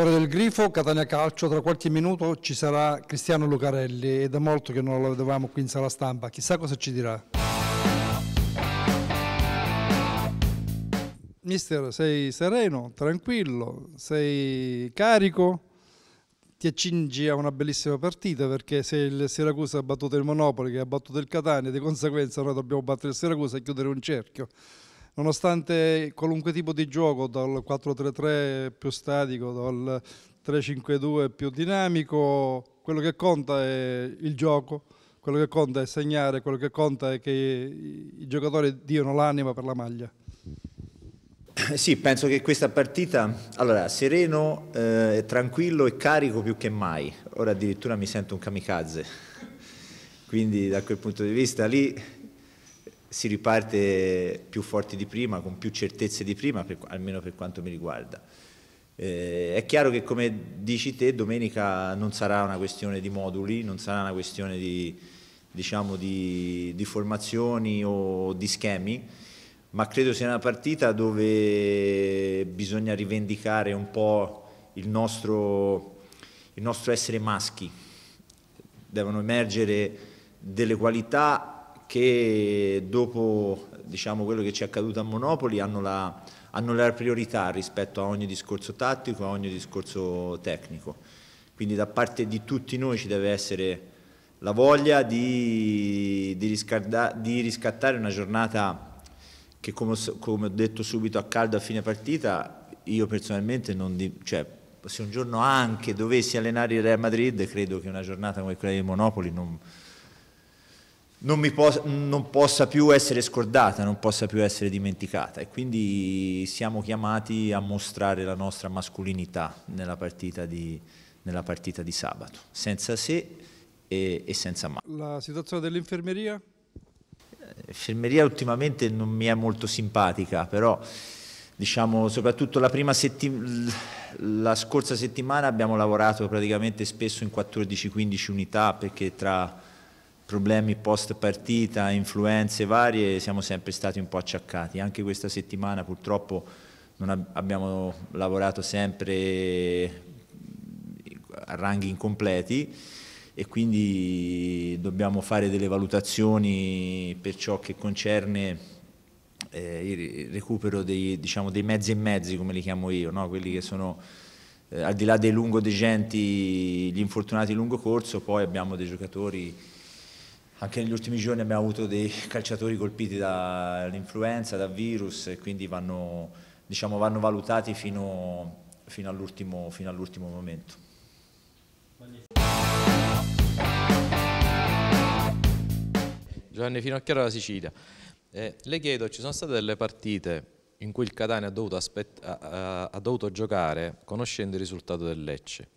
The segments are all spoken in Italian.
Torre del Grifo, Catania Calcio, tra qualche minuto ci sarà Cristiano Lucarelli e da molto che non lo vedevamo qui in sala stampa, chissà cosa ci dirà. Mister, sei sereno, tranquillo, sei carico, ti accingi a una bellissima partita perché se il Siracusa ha battuto il Monopoli che ha battuto il Catania, di conseguenza noi dobbiamo battere il Siracusa e chiudere un cerchio nonostante qualunque tipo di gioco, dal 4-3-3 più statico, dal 3-5-2 più dinamico, quello che conta è il gioco, quello che conta è segnare, quello che conta è che i giocatori diano l'anima per la maglia. Eh sì, penso che questa partita, allora, sereno, eh, tranquillo e carico più che mai. Ora addirittura mi sento un kamikaze. Quindi da quel punto di vista lì si riparte più forti di prima, con più certezze di prima, per, almeno per quanto mi riguarda. Eh, è chiaro che come dici te, domenica non sarà una questione di moduli, non sarà una questione di, diciamo, di, di formazioni o di schemi, ma credo sia una partita dove bisogna rivendicare un po' il nostro, il nostro essere maschi. Devono emergere delle qualità che dopo diciamo, quello che ci è accaduto a Monopoli hanno la, hanno la, priorità rispetto a ogni discorso tattico, e a ogni discorso tecnico. Quindi da parte di tutti noi ci deve essere la voglia di, di, riscalda, di riscattare una giornata che come, come, ho detto subito a caldo a fine partita, io personalmente non... Di, cioè, se un giorno anche dovessi allenare il Real Madrid, credo che una giornata come quella di Monopoli non, non, pos non possa più essere scordata, non possa più essere dimenticata e quindi siamo chiamati a mostrare la nostra mascolinità nella partita di, nella partita di sabato, senza se e, e senza ma. La situazione dell'infermeria? L'infermeria eh, ultimamente non mi è molto simpatica, però diciamo soprattutto la, la scorsa settimana abbiamo lavorato praticamente spesso in 14-15 unità perché tra problemi post partita, influenze varie, siamo sempre stati un po' acciaccati. Anche questa settimana purtroppo ab abbiamo lavorato sempre eh, a ranghi incompleti e quindi dobbiamo fare delle valutazioni per ciò che concerne eh, il recupero dei, diciamo, dei, mezzi e mezzi, come li chiamo io, no? quelli che sono eh, al di là dei lungo degenti, gli infortunati lungo corso, poi abbiamo dei giocatori anche negli ultimi giorni abbiamo avuto dei calciatori colpiti dall'influenza, da virus e quindi vanno, diciamo, vanno valutati fino, fino all'ultimo all momento. Giovanni Finocchiaro della Sicilia, eh, le chiedo, ci sono state delle partite in cui il Catania ha dovuto, ha, ha dovuto giocare conoscendo il risultato del Lecce?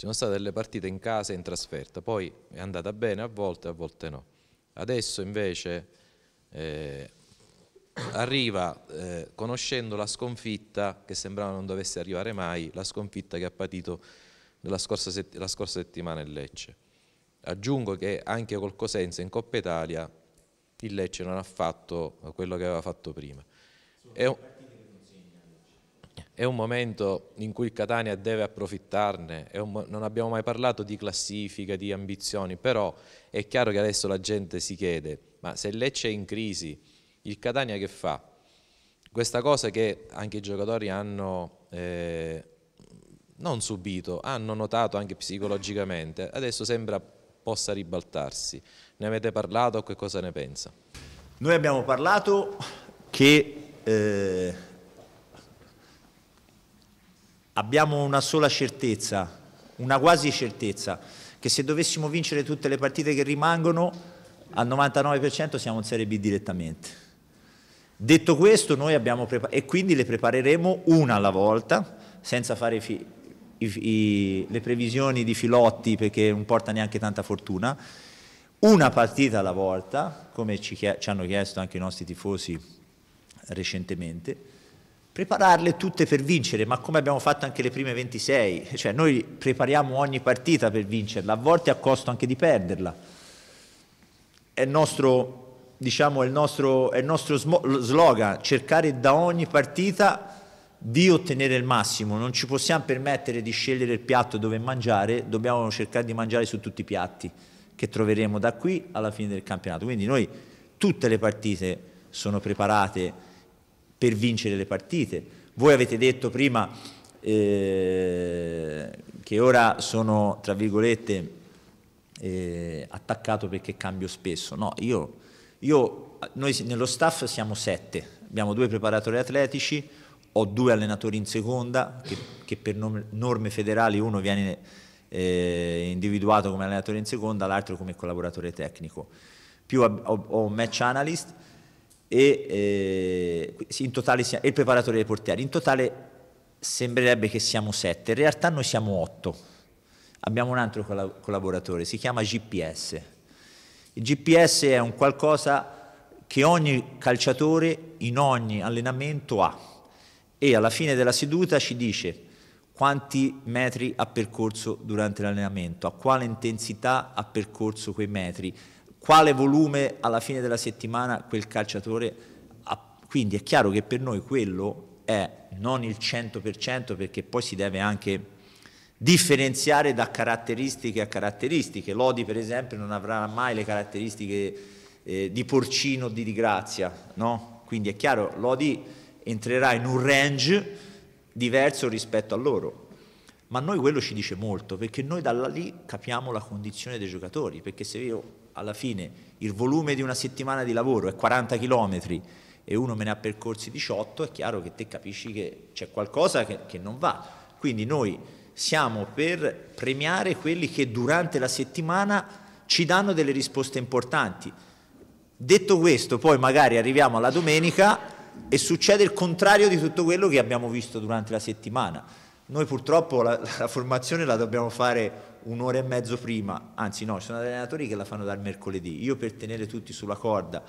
Ci sono state delle partite in casa e in trasferta, poi è andata bene a volte, a volte no. Adesso invece eh, arriva, eh, conoscendo la sconfitta, che sembrava non dovesse arrivare mai, la sconfitta che ha patito la scorsa, sett la scorsa settimana in Lecce. Aggiungo che anche col Cosenza in Coppa Italia il Lecce non ha fatto quello che aveva fatto prima. È un, è un momento in cui il Catania deve approfittarne, un, non abbiamo mai parlato di classifica, di ambizioni, però è chiaro che adesso la gente si chiede, ma se Lecce è in crisi, il Catania che fa? Questa cosa che anche i giocatori hanno eh, non subito, hanno notato anche psicologicamente, adesso sembra possa ribaltarsi. Ne avete parlato? Che cosa ne pensa? Noi abbiamo parlato che... Eh abbiamo una sola certezza, una quasi certezza, che se dovessimo vincere tutte le partite che rimangono, al 99% siamo in Serie B direttamente. Detto questo, noi abbiamo preparato e quindi le prepareremo una alla volta, senza fare i, i, le previsioni di filotti perché non porta neanche tanta fortuna. Una partita alla volta, come ci, ci hanno chiesto anche i nostri tifosi recentemente prepararle tutte per vincere, ma come abbiamo fatto anche le prime 26, cioè noi prepariamo ogni partita per vincerla, a volte a costo anche di perderla. È il nostro, diciamo, è il nostro, è il nostro slogan, cercare da ogni partita di ottenere il massimo, non ci possiamo permettere di scegliere il piatto dove mangiare, dobbiamo cercare di mangiare su tutti i piatti che troveremo da qui alla fine del campionato. Quindi noi tutte le partite sono preparate per vincere le partite. Voi avete detto prima eh, che ora sono, tra virgolette, eh, attaccato perché cambio spesso. No, io, io, noi nello staff siamo sette, abbiamo due preparatori atletici, ho due allenatori in seconda, che, che per norme federali uno viene eh, individuato come allenatore in seconda, l'altro come collaboratore tecnico. Più ho, ho un match analyst, e, eh, totale, e il preparatore dei portieri. In totale sembrerebbe che siamo sette, in realtà noi siamo otto. Abbiamo un altro collaboratore, si chiama GPS. Il GPS è un qualcosa che ogni calciatore in ogni allenamento ha e alla fine della seduta ci dice quanti metri ha percorso durante l'allenamento, a quale intensità ha percorso quei metri, quale volume alla fine della settimana quel calciatore ha. Quindi è chiaro che per noi quello è non il 100% perché poi si deve anche differenziare da caratteristiche a caratteristiche. Lodi per esempio non avrà mai le caratteristiche eh, di Porcino o di Grazia, no? Quindi è chiaro, Lodi entrerà in un range diverso rispetto a loro ma a noi quello ci dice molto, perché noi da lì capiamo la condizione dei giocatori, perché se io alla fine il volume di una settimana di lavoro è 40 km e uno me ne ha percorsi 18, è chiaro che te capisci che c'è qualcosa che, che non va. Quindi noi siamo per premiare quelli che durante la settimana ci danno delle risposte importanti. Detto questo, poi magari arriviamo alla domenica e succede il contrario di tutto quello che abbiamo visto durante la settimana. Noi purtroppo la, la formazione la dobbiamo fare un'ora e mezzo prima, anzi no, ci sono allenatori che la fanno dal mercoledì, io per tenere tutti sulla corda,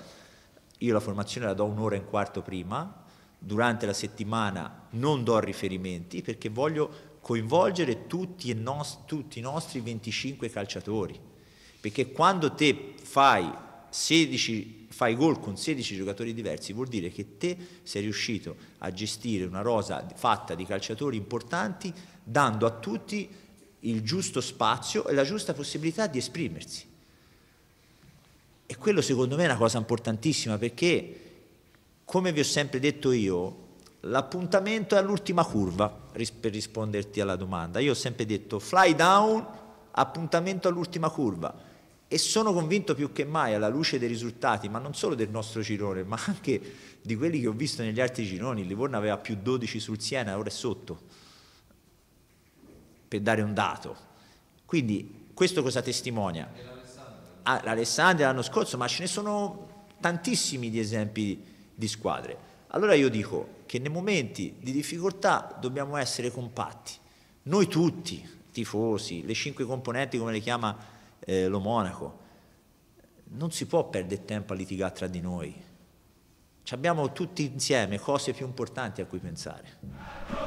io la formazione la do un'ora e un quarto prima, durante la settimana non do riferimenti perché voglio coinvolgere tutti, i nostri 25 calciatori, perché quando te fai 16, fai gol con 16 giocatori diversi, vuol dire che te sei riuscito a gestire una rosa fatta di calciatori importanti dando a tutti il giusto spazio e la giusta possibilità di esprimersi. E quello secondo me è una cosa importantissima perché, come vi ho sempre detto io, l'appuntamento è all'ultima curva per risponderti alla domanda. Io ho sempre detto fly down, appuntamento all'ultima curva e sono convinto più che mai alla luce dei risultati, ma non solo del nostro girone, ma anche di quelli che ho visto negli altri gironi, il Livorno aveva più 12 sul Siena, ora è sotto, per dare un dato. Quindi questo cosa testimonia? Ah, L'Alessandria l'anno scorso, ma ce ne sono tantissimi di esempi di squadre. Allora io dico che nei momenti di difficoltà dobbiamo essere compatti, noi tutti, tifosi, le cinque componenti come le chiama eh, lo monaco, non si può perdere tempo a litigare tra di noi. Ci abbiamo tutti insieme cose più importanti a cui pensare.